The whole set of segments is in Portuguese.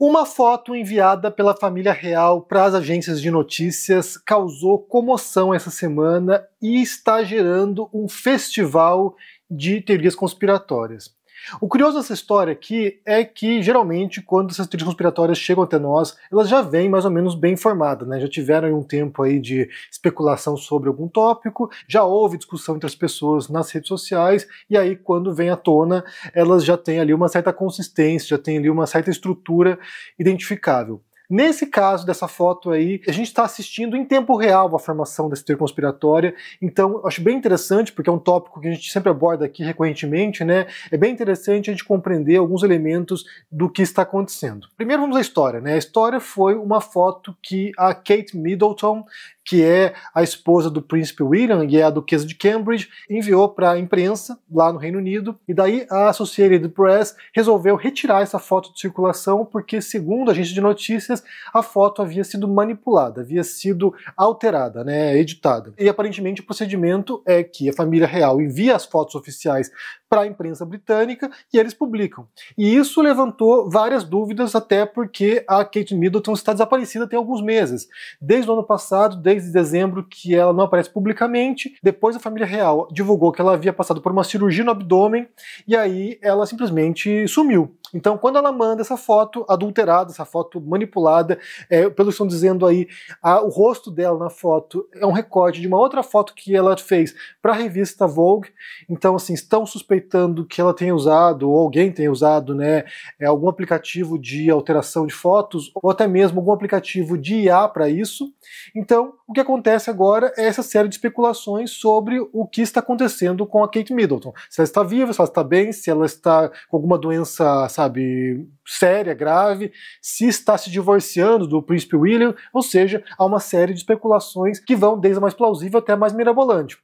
Uma foto enviada pela família real para as agências de notícias causou comoção essa semana e está gerando um festival de teorias conspiratórias. O curioso dessa história aqui é que, geralmente, quando essas teorias conspiratórias chegam até nós, elas já vêm mais ou menos bem formadas, né? Já tiveram um tempo aí de especulação sobre algum tópico, já houve discussão entre as pessoas nas redes sociais, e aí, quando vem à tona, elas já têm ali uma certa consistência, já têm ali uma certa estrutura identificável. Nesse caso dessa foto aí, a gente está assistindo em tempo real a formação dessa teoria conspiratória, então acho bem interessante, porque é um tópico que a gente sempre aborda aqui recorrentemente, né? É bem interessante a gente compreender alguns elementos do que está acontecendo. Primeiro vamos à história, né? A história foi uma foto que a Kate Middleton, que é a esposa do príncipe William e é a duquesa de Cambridge, enviou para a imprensa lá no Reino Unido, e daí a Associated Press resolveu retirar essa foto de circulação porque, segundo a agência de notícias, a foto havia sido manipulada, havia sido alterada, né, editada. E aparentemente o procedimento é que a família real envia as fotos oficiais para a imprensa britânica e eles publicam. E isso levantou várias dúvidas, até porque a Kate Middleton está desaparecida tem alguns meses. Desde o ano passado, desde de dezembro que ela não aparece publicamente. Depois a família real divulgou que ela havia passado por uma cirurgia no abdômen e aí ela simplesmente sumiu. Então, quando ela manda essa foto adulterada, essa foto manipulada, é, pelo que estão dizendo aí, a, o rosto dela na foto é um recorte de uma outra foto que ela fez para a revista Vogue. Então, assim, estão suspeitando que ela tenha usado, ou alguém tenha usado, né, é, algum aplicativo de alteração de fotos, ou até mesmo algum aplicativo de IA para isso. Então, o que acontece agora é essa série de especulações sobre o que está acontecendo com a Kate Middleton. Se ela está viva, se ela está bem, se ela está com alguma doença sabe, séria, grave, se está se divorciando do príncipe William, ou seja, há uma série de especulações que vão desde a mais plausível até a mais mirabolante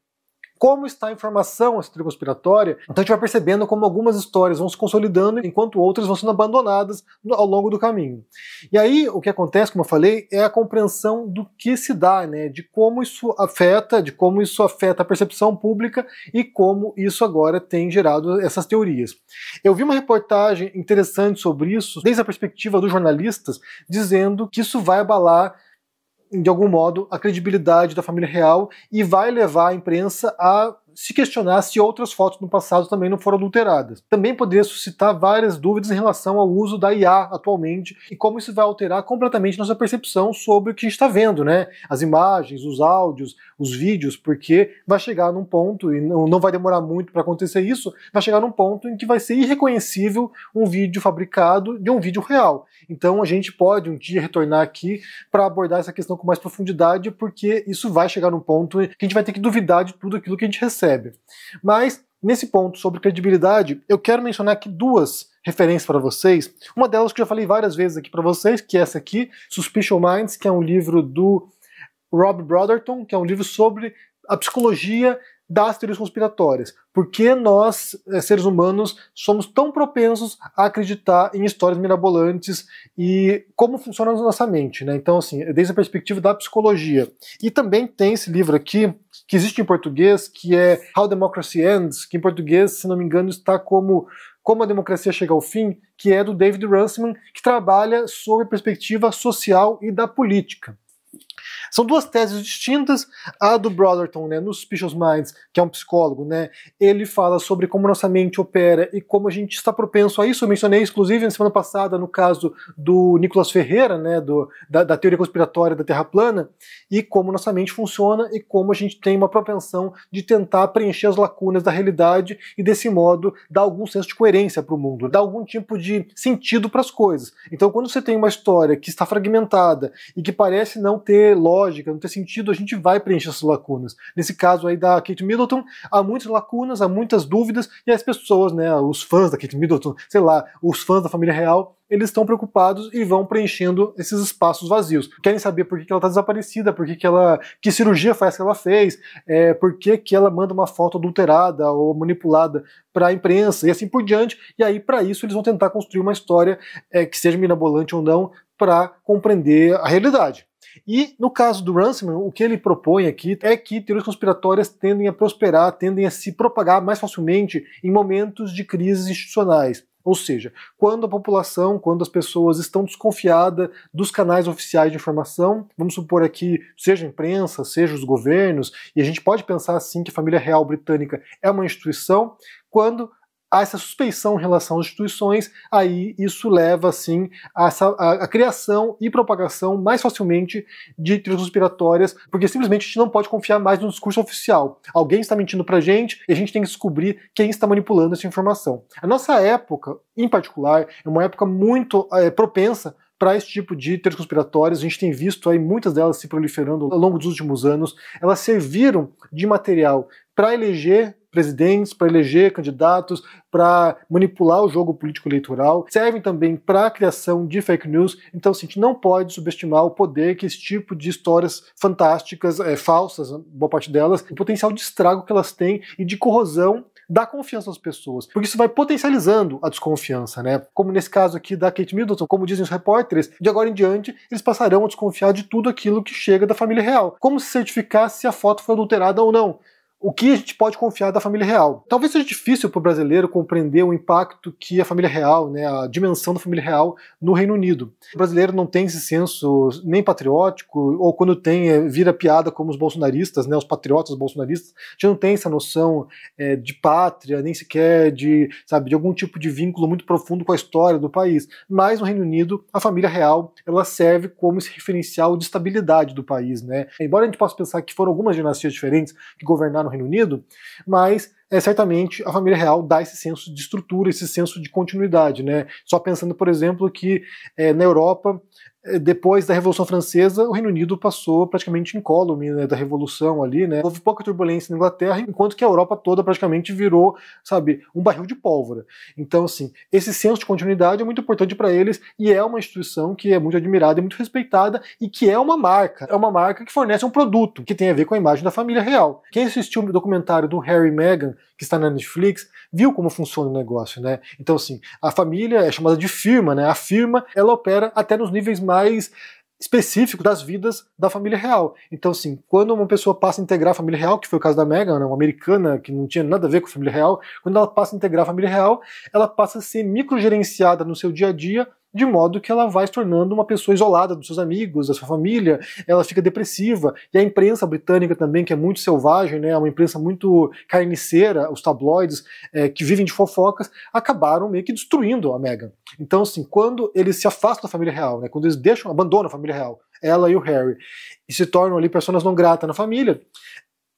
como está a informação, a teoria conspiratória. Então a gente vai percebendo como algumas histórias vão se consolidando, enquanto outras vão sendo abandonadas ao longo do caminho. E aí o que acontece, como eu falei, é a compreensão do que se dá, né, de como isso afeta, de como isso afeta a percepção pública e como isso agora tem gerado essas teorias. Eu vi uma reportagem interessante sobre isso, desde a perspectiva dos jornalistas, dizendo que isso vai abalar de algum modo, a credibilidade da família real e vai levar a imprensa a se questionar se outras fotos no passado também não foram adulteradas. Também poderia suscitar várias dúvidas em relação ao uso da IA atualmente e como isso vai alterar completamente nossa percepção sobre o que está vendo, né? As imagens, os áudios, os vídeos, porque vai chegar num ponto, e não vai demorar muito para acontecer isso, vai chegar num ponto em que vai ser irreconhecível um vídeo fabricado de um vídeo real. Então a gente pode um dia retornar aqui para abordar essa questão com mais profundidade, porque isso vai chegar num ponto que a gente vai ter que duvidar de tudo aquilo que a gente recebe percebe. Mas, nesse ponto sobre credibilidade, eu quero mencionar aqui duas referências para vocês. Uma delas que eu já falei várias vezes aqui para vocês, que é essa aqui, Suspicious Minds, que é um livro do Rob Brotherton, que é um livro sobre a psicologia das teorias conspiratórias. Por que nós, eh, seres humanos, somos tão propensos a acreditar em histórias mirabolantes e como funciona a nossa mente, né? Então, assim, é desde a perspectiva da psicologia. E também tem esse livro aqui, que existe em português, que é How Democracy Ends, que em português, se não me engano, está como como a Democracia Chega ao Fim, que é do David Runciman, que trabalha sobre perspectiva social e da política. São duas teses distintas. A do Brotherton, né, no Suspicious Minds, que é um psicólogo, né, ele fala sobre como nossa mente opera e como a gente está propenso a isso. Eu mencionei, inclusive, na semana passada, no caso do Nicolas Ferreira, né, do, da, da teoria conspiratória da Terra plana, e como nossa mente funciona e como a gente tem uma propensão de tentar preencher as lacunas da realidade e, desse modo, dar algum senso de coerência para o mundo, dar algum tipo de sentido para as coisas. Então, quando você tem uma história que está fragmentada e que parece não ter ter lógica, não ter sentido, a gente vai preencher essas lacunas. Nesse caso aí da Kate Middleton, há muitas lacunas, há muitas dúvidas, e as pessoas, né, os fãs da Kate Middleton, sei lá, os fãs da família real, eles estão preocupados e vão preenchendo esses espaços vazios. Querem saber por que, ela está desaparecida, por que, que ela. que cirurgia faz que ela fez, é, por que, que ela manda uma foto adulterada ou manipulada para a imprensa e assim por diante. E aí, para isso, eles vão tentar construir uma história é, que seja mirabolante ou não, para compreender a realidade. E no caso do Ransom, o que ele propõe aqui é que teorias conspiratórias tendem a prosperar, tendem a se propagar mais facilmente em momentos de crises institucionais. Ou seja, quando a população, quando as pessoas estão desconfiadas dos canais oficiais de informação, vamos supor aqui, seja a imprensa, seja os governos, e a gente pode pensar assim que a família real britânica é uma instituição, quando há essa suspeição em relação às instituições, aí isso leva, assim, a, essa, a, a criação e propagação mais facilmente de teorias conspiratórias, porque simplesmente a gente não pode confiar mais no discurso oficial. Alguém está mentindo pra gente e a gente tem que descobrir quem está manipulando essa informação. A nossa época, em particular, é uma época muito é, propensa para esse tipo de teorias conspiratórias. A gente tem visto aí muitas delas se proliferando ao longo dos últimos anos. Elas serviram de material para eleger presidentes, para eleger candidatos, para manipular o jogo político eleitoral, servem também para a criação de fake news. Então, assim, a gente não pode subestimar o poder que esse tipo de histórias fantásticas, é, falsas, boa parte delas, o potencial de estrago que elas têm e de corrosão dá confiança às pessoas, porque isso vai potencializando a desconfiança, né? Como nesse caso aqui da Kate Middleton, como dizem os repórteres, de agora em diante eles passarão a desconfiar de tudo aquilo que chega da família real. Como se certificar se a foto foi adulterada ou não? o que a gente pode confiar da família real. Talvez seja difícil para o brasileiro compreender o impacto que a família real, né, a dimensão da família real no Reino Unido. O brasileiro não tem esse senso nem patriótico, ou quando tem, é, vira piada como os bolsonaristas, né, os patriotas bolsonaristas, a gente não tem essa noção é, de pátria, nem sequer de, sabe, de algum tipo de vínculo muito profundo com a história do país. Mas no Reino Unido, a família real, ela serve como esse referencial de estabilidade do país, né? Embora a gente possa pensar que foram algumas dinastias diferentes que governaram Reino Unido, mas é certamente a família real dá esse senso de estrutura, esse senso de continuidade. Né? Só pensando, por exemplo, que é, na Europa, é, depois da Revolução Francesa, o Reino Unido passou praticamente incólume né, da Revolução ali, né? Houve pouca turbulência na Inglaterra, enquanto que a Europa toda praticamente virou, sabe, um barril de pólvora. Então, assim, esse senso de continuidade é muito importante para eles e é uma instituição que é muito admirada e muito respeitada e que é uma marca. É uma marca que fornece um produto que tem a ver com a imagem da família real. Quem assistiu o documentário do Harry e Meghan que está na Netflix, viu como funciona o negócio, né? Então, assim, a família é chamada de firma, né? A firma, ela opera até nos níveis mais específicos das vidas da família real. Então, assim, quando uma pessoa passa a integrar a família real, que foi o caso da Megan, né? uma americana que não tinha nada a ver com a família real, quando ela passa a integrar a família real, ela passa a ser microgerenciada no seu dia a dia de modo que ela vai se tornando uma pessoa isolada dos seus amigos, da sua família, ela fica depressiva. E a imprensa britânica também, que é muito selvagem, né, é uma imprensa muito carniceira, os tabloides é, que vivem de fofocas, acabaram meio que destruindo a Meghan. Então, assim, quando eles se afastam da família real, né, quando eles deixam, abandonam a família real, ela e o Harry, e se tornam ali pessoas não gratas na família,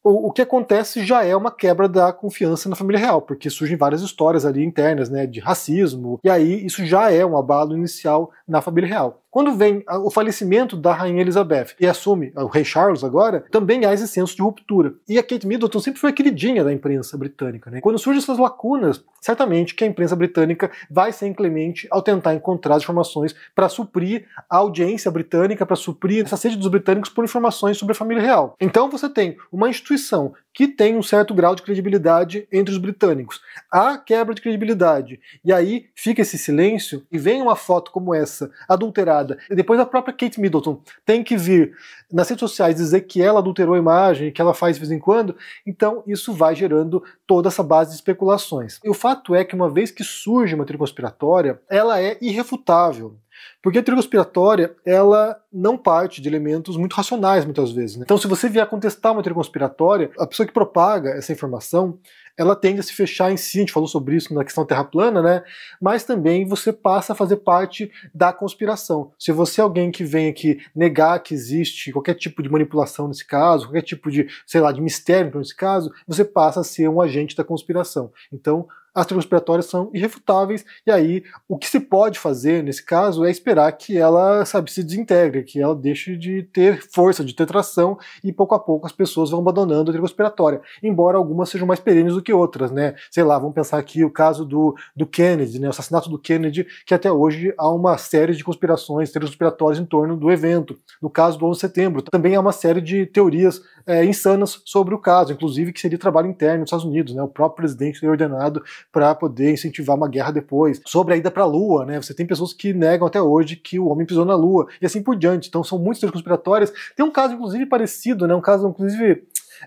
o, o que acontece já é uma quebra da confiança na família real, porque surgem várias histórias ali internas, né, de racismo, e aí isso já é um abalo inicial na família real. Quando vem ah, o falecimento da Rainha Elizabeth e assume ah, o Rei Charles agora, também há esse senso de ruptura. E a Kate Middleton sempre foi a queridinha da imprensa britânica. Né? Quando surgem essas lacunas, certamente que a imprensa britânica vai ser inclemente ao tentar encontrar as informações para suprir a audiência britânica, para suprir essa sede dos britânicos por informações sobre a família real. Então você tem uma instituição que tem um certo grau de credibilidade entre os britânicos. Há quebra de credibilidade. E aí fica esse silêncio e vem uma foto como essa, adulterada nada. E depois a própria Kate Middleton tem que vir nas redes sociais dizer que ela adulterou a imagem, que ela faz de vez em quando. Então isso vai gerando toda essa base de especulações. E o fato é que uma vez que surge uma teoria conspiratória, ela é irrefutável. Porque a teoria conspiratória, ela não parte de elementos muito racionais muitas vezes. Né? Então, se você vier contestar uma teoria conspiratória, a pessoa que propaga essa informação ela tende a se fechar em si, a gente falou sobre isso na questão terra plana, né? Mas também você passa a fazer parte da conspiração. Se você é alguém que vem aqui negar que existe qualquer tipo de manipulação nesse caso, qualquer tipo de, sei lá, de mistério nesse caso, você passa a ser um agente da conspiração. Então, as teorias são irrefutáveis, e aí o que se pode fazer nesse caso é esperar que ela sabe, se desintegre, que ela deixe de ter força, de ter tração, e pouco a pouco as pessoas vão abandonando a teoria embora algumas sejam mais perenes do que outras, né? Sei lá, vamos pensar aqui o caso do, do Kennedy, né? o assassinato do Kennedy, que até hoje há uma série de conspirações, teorias em torno do evento. No caso do 11 de setembro, também há uma série de teorias é, insanas sobre o caso, inclusive que seria trabalho interno dos Estados Unidos, né? O próprio presidente ordenado para poder incentivar uma guerra depois. Sobre a ida para a Lua, né? Você tem pessoas que negam até hoje que o homem pisou na Lua e assim por diante. Então são muitas teorias conspiratórias. Tem um caso inclusive parecido, né? Um caso inclusive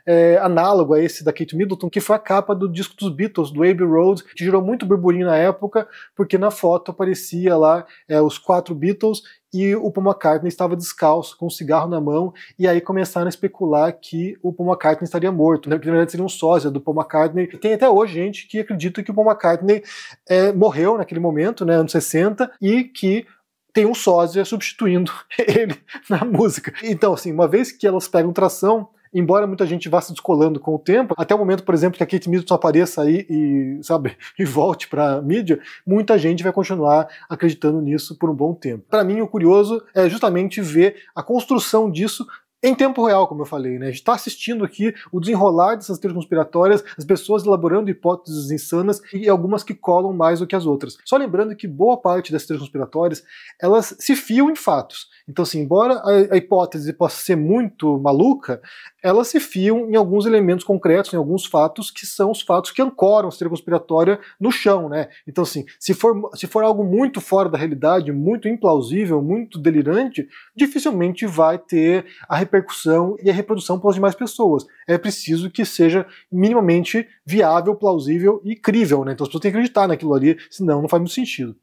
é, análogo a esse da Kate Middleton, que foi a capa do disco dos Beatles, do Abbey Road, que gerou muito burburinho na época, porque na foto aparecia lá é, os quatro Beatles e o Paul McCartney estava descalço, com um cigarro na mão, e aí começaram a especular que o Paul McCartney estaria morto, né? que na verdade seria um sósia do Paul McCartney. E tem até hoje gente que acredita que o Paul McCartney é, morreu naquele momento, né, anos 60, e que tem um sósia substituindo ele na música. Então, assim, uma vez que elas pegam tração, embora muita gente vá se descolando com o tempo, até o momento, por exemplo, que a Kate Middleton apareça aí e, sabe, e volte para a mídia, muita gente vai continuar acreditando nisso por um bom tempo. Para mim, o curioso é justamente ver a construção disso em tempo real, como eu falei, né? A gente está assistindo aqui o desenrolar dessas teorias conspiratórias, as pessoas elaborando hipóteses insanas e algumas que colam mais do que as outras. Só lembrando que boa parte dessas teorias conspiratórias elas se fiam em fatos. Então, assim, embora a hipótese possa ser muito maluca, elas se fiam em alguns elementos concretos, em alguns fatos, que são os fatos que ancoram a teoria conspiratória no chão, né? Então, assim, se for, se for algo muito fora da realidade, muito implausível, muito delirante, dificilmente vai ter a repercussão e a reprodução pelas demais pessoas. É preciso que seja minimamente viável, plausível e crível, né? Então as pessoas têm que acreditar naquilo ali, senão não faz muito sentido.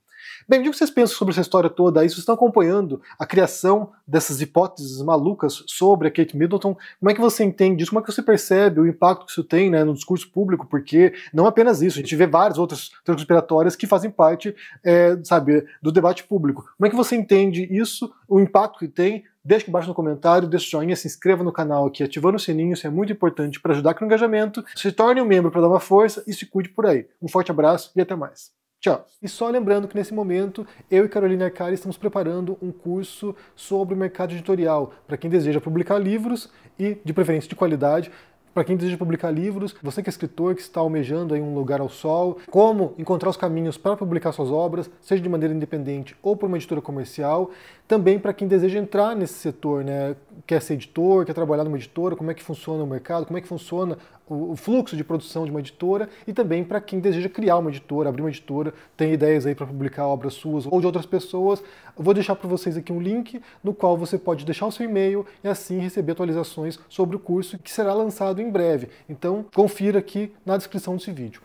Bem, o que vocês pensam sobre essa história toda aí? Vocês estão acompanhando a criação dessas hipóteses malucas sobre a Kate Middleton? Como é que você entende isso? Como é que você percebe o impacto que isso tem né, no discurso público? Porque não é apenas isso, a gente vê várias outras transpiratórias que fazem parte, é, sabe, do debate público. Como é que você entende isso, o impacto que tem? Deixe aqui embaixo no comentário, deixe o joinha, se inscreva no canal aqui, ativando o sininho, isso é muito importante para ajudar com o engajamento. Se torne um membro para dar uma força e se cuide por aí. Um forte abraço e até mais. Tchau! E só lembrando que nesse momento eu e Carolina Arcari estamos preparando um curso sobre o mercado editorial para quem deseja publicar livros e, de preferência, de qualidade. Para quem deseja publicar livros, você que é escritor, que está almejando aí um lugar ao sol, como encontrar os caminhos para publicar suas obras, seja de maneira independente ou por uma editora comercial. Também para quem deseja entrar nesse setor, né? quer ser editor, quer trabalhar numa editora, como é que funciona o mercado, como é que funciona o, o fluxo de produção de uma editora e também para quem deseja criar uma editora, abrir uma editora, tem ideias aí para publicar obras suas ou de outras pessoas. Eu vou deixar para vocês aqui um link no qual você pode deixar o seu e-mail e assim receber atualizações sobre o curso que será lançado em breve. Então, confira aqui na descrição desse vídeo.